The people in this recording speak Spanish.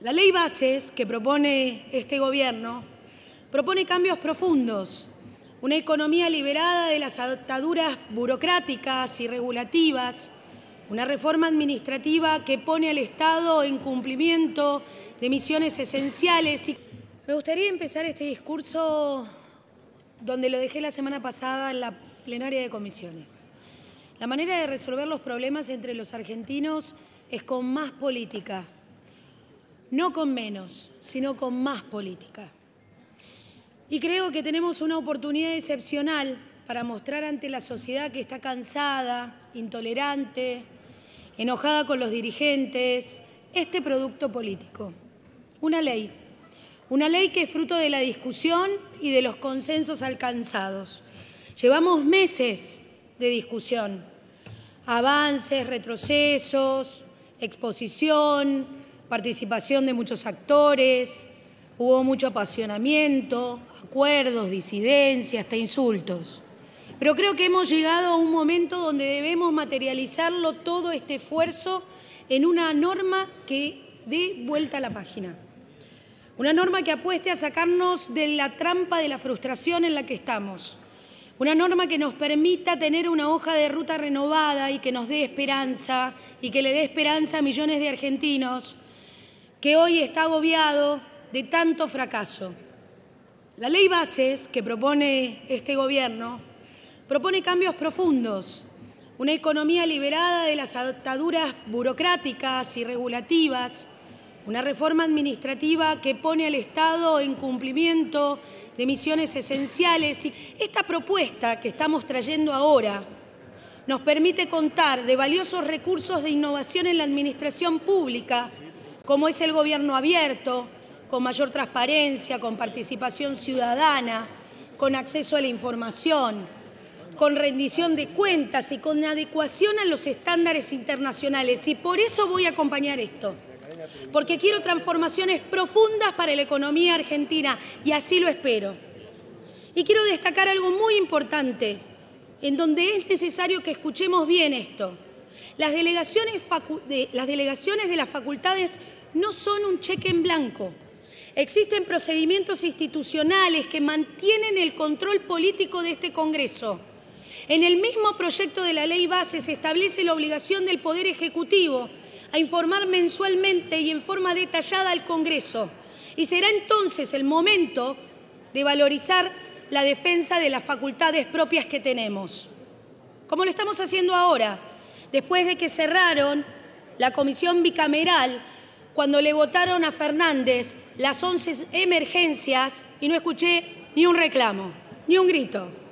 La ley bases que propone este gobierno propone cambios profundos, una economía liberada de las ataduras burocráticas y regulativas, una reforma administrativa que pone al Estado en cumplimiento de misiones esenciales. Me gustaría empezar este discurso donde lo dejé la semana pasada en la plenaria de comisiones. La manera de resolver los problemas entre los argentinos es con más política no con menos, sino con más política. Y creo que tenemos una oportunidad excepcional para mostrar ante la sociedad que está cansada, intolerante, enojada con los dirigentes, este producto político. Una ley. Una ley que es fruto de la discusión y de los consensos alcanzados. Llevamos meses de discusión, avances, retrocesos, exposición, participación de muchos actores, hubo mucho apasionamiento, acuerdos, disidencias, hasta insultos. Pero creo que hemos llegado a un momento donde debemos materializarlo todo este esfuerzo en una norma que dé vuelta a la página. Una norma que apueste a sacarnos de la trampa de la frustración en la que estamos. Una norma que nos permita tener una hoja de ruta renovada y que nos dé esperanza y que le dé esperanza a millones de argentinos que hoy está agobiado de tanto fracaso. La ley bases que propone este gobierno propone cambios profundos, una economía liberada de las adaptaduras burocráticas y regulativas, una reforma administrativa que pone al Estado en cumplimiento de misiones esenciales. esta propuesta que estamos trayendo ahora nos permite contar de valiosos recursos de innovación en la administración pública como es el gobierno abierto, con mayor transparencia, con participación ciudadana, con acceso a la información, con rendición de cuentas y con adecuación a los estándares internacionales. Y por eso voy a acompañar esto, porque quiero transformaciones profundas para la economía argentina y así lo espero. Y quiero destacar algo muy importante, en donde es necesario que escuchemos bien esto. Las delegaciones, de, las delegaciones de las facultades no son un cheque en blanco. Existen procedimientos institucionales que mantienen el control político de este Congreso. En el mismo proyecto de la ley base se establece la obligación del Poder Ejecutivo a informar mensualmente y en forma detallada al Congreso. Y será entonces el momento de valorizar la defensa de las facultades propias que tenemos. Como lo estamos haciendo ahora, después de que cerraron la comisión bicameral cuando le votaron a Fernández las 11 emergencias y no escuché ni un reclamo, ni un grito.